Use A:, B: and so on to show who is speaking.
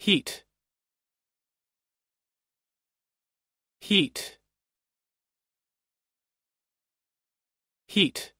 A: heat heat heat